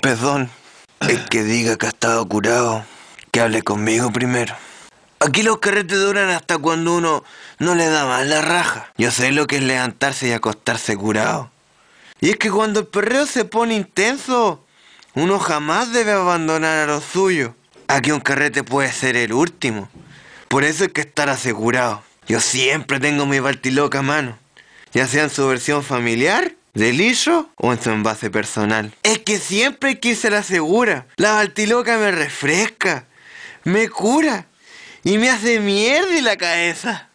Perdón, el que diga que ha estado curado, que hable conmigo primero. Aquí los carretes duran hasta cuando uno no le da más la raja. Yo sé lo que es levantarse y acostarse curado. Y es que cuando el perreo se pone intenso, uno jamás debe abandonar a lo suyo. Aquí un carrete puede ser el último. Por eso hay que estar asegurado. Yo siempre tengo mi baltiloca a mano, ya sea en su versión familiar, del o en su envase personal que siempre quise la segura. La baltiloca me refresca, me cura y me hace mierda en la cabeza.